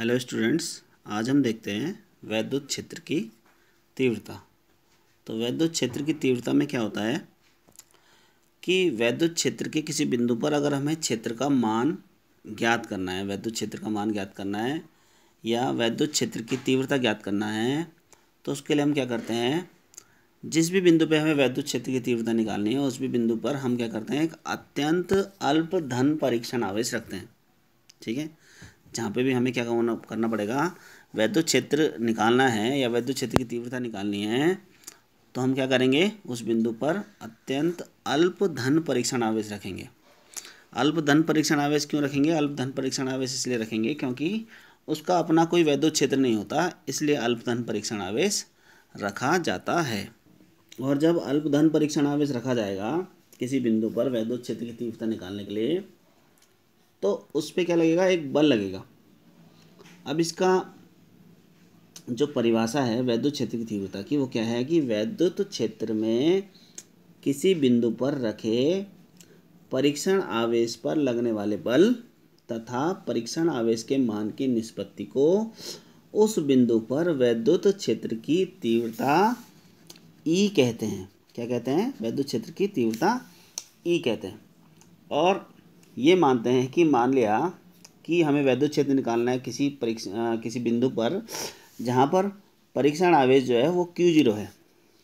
Hello students आज हम देखते हैं वैद्युत क्षेत्र की तीव्रता तो वैद्युत क्षेत्र की तीव्रता में क्या होता है कि वैद्युत क्षेत्र के किसी बिंदु पर अगर हमें क्षेत्र का मान ज्ञात करना है वैद्युत क्षेत्र का मान ज्ञात करना है या वैद्युत क्षेत्र की तीव्रता ज्ञात करना है तो उसके लिए हम क्या करते हैं जिस भी बिंदु पर हमें वैद्युत क्षेत्र की तीव्रता निकालनी है उस भी बिंदु पर हम क्या करते हैं एक अत्यंत अल्प धन परीक्षण आवेश रखते हैं ठीक है जहाँ पे भी हमें क्या करना करना पड़ेगा वैद्य क्षेत्र निकालना है या वैद्य क्षेत्र की तीव्रता निकालनी है तो हम क्या करेंगे उस बिंदु पर अत्यंत अल्प धन परीक्षण आवेश रखेंगे अल्प धन परीक्षण आवेश क्यों रखेंगे अल्प धन परीक्षण आवेश इसलिए रखेंगे क्योंकि उसका अपना कोई वैद्य क्षेत्र नहीं होता इसलिए अल्प धन परीक्षण आवेश रखा जाता है और जब अल्प धन परीक्षण आवेश रखा जाएगा किसी बिंदु पर वैद्युत क्षेत्र की तीव्रता निकालने के लिए तो उस पर क्या लगेगा एक बल लगेगा अब इसका जो परिभाषा है वैद्युत क्षेत्र की तीव्रता की वो क्या है कि वैद्युत क्षेत्र में किसी बिंदु पर रखे परीक्षण आवेश पर लगने वाले बल तथा परीक्षण आवेश के मान की निष्पत्ति को उस बिंदु पर वैद्युत क्षेत्र की तीव्रता ई e कहते हैं क्या कहते हैं वैद्युत क्षेत्र की तीव्रता ई e कहते हैं और ये मानते हैं कि मान लिया कि हमें वैद्युत क्षेत्र निकालना है किसी परीक्षा किसी बिंदु पर जहाँ पर परीक्षण आवेश जो है वो क्यू जीरो है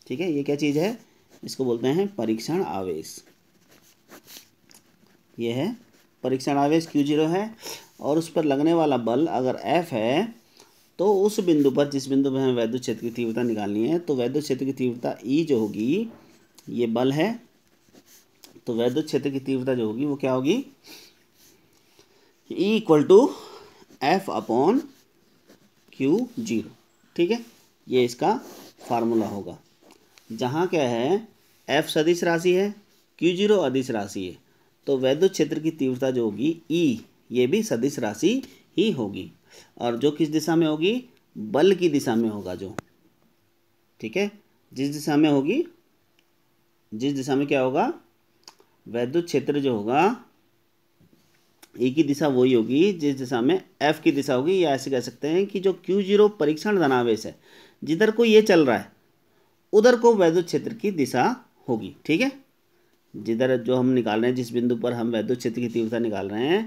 ठीक है ये क्या चीज़ है इसको बोलते हैं परीक्षण आवेश ये है परीक्षण आवेश क्यू जीरो है और उस पर लगने वाला बल अगर एफ है तो उस बिंदु पर जिस बिंदु पर हमें वैद्युत क्षेत्र की तीव्रता निकालनी है तो वैद्युत क्षेत्र की तीव्रता ई e जो होगी ये बल है तो वैद्युत क्षेत्र की तीव्रता जो होगी वो क्या होगी E equal to F upon Q zero ठीक है ये इसका फार्मूला होगा जहाँ क्या है एफ सदिश राशि है क्यू जीरो अदिश राशि है तो वैद्युत क्षेत्र की तीव्रता जो होगी ई e, ये भी सदिश राशि ही होगी और जो किस दिशा में होगी बल की दिशा में होगा जो ठीक है जिस दिशा में होगी जिस दिशा में क्या होगा वैद्युत क्षेत्र जो होगा ए की दिशा वही होगी जिस दिशा में एफ की दिशा होगी या ऐसे कह सकते हैं कि जो क्यू जीरो परीक्षण धनावेश है जिधर को ये चल रहा है उधर को वैद्युत क्षेत्र की दिशा होगी ठीक है जिधर जो हम निकाल रहे हैं जिस बिंदु पर हम वैद्युत क्षेत्र की तीव्रता निकाल रहे हैं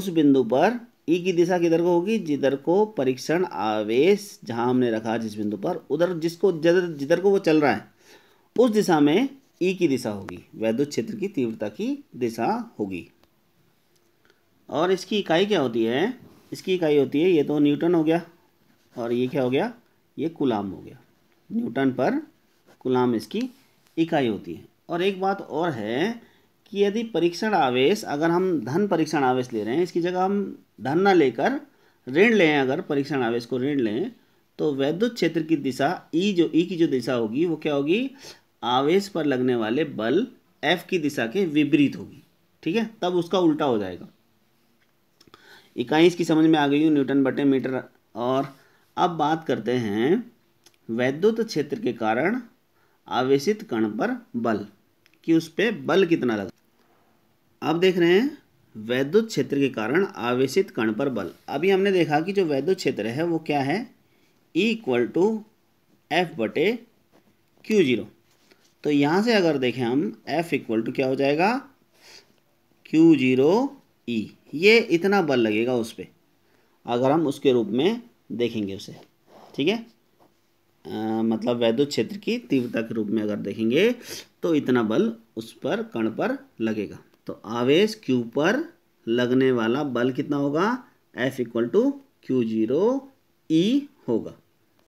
उस बिंदु पर ई e की दिशा किधर को होगी जिधर को परीक्षण आवेश जहां हमने रखा जिस बिंदु पर उधर जिसको जिधर जिधर को वो चल रहा है उस दिशा में ई की दिशा होगी वैद्युत क्षेत्र की तीव्रता की दिशा होगी और इसकी इकाई क्या होती है इसकी इकाई होती है ये तो न्यूटन हो गया और ये क्या हो गया ये कुलाम हो गया न्यूटन पर कुलाम इसकी इकाई होती है और एक बात और है कि यदि परीक्षण आवेश अगर हम धन परीक्षण आवेश ले रहे हैं इसकी जगह हम धन ना लेकर ऋण लें अगर परीक्षण आवेश को ऋण लें तो वैद्युत क्षेत्र की दिशा ई जो ई की जो दिशा होगी वो क्या होगी आवेश पर लगने वाले बल एफ की दिशा के विपरीत होगी ठीक है तब उसका उल्टा हो जाएगा इकाई इसकी समझ में आ गई हूँ न्यूटन बटे मीटर और अब बात करते हैं वैद्युत क्षेत्र के कारण आवेशित कण पर बल कि उस पर बल कितना लगा अब देख रहे हैं वैद्युत क्षेत्र के कारण आवेशित कण पर बल अभी हमने देखा कि जो वैद्युत क्षेत्र है वो क्या है इक्वल टू एफ बटे क्यू जीरो तो यहाँ से अगर देखें हम F इक्वल टू क्या हो जाएगा Q जीरो ई e. ये इतना बल लगेगा उस पर अगर हम उसके रूप में देखेंगे उसे ठीक है मतलब वैद्युत क्षेत्र की तीव्रता के रूप में अगर देखेंगे तो इतना बल उस पर कण पर लगेगा तो आवेश Q पर लगने वाला बल कितना होगा F equal to Q zero E होगा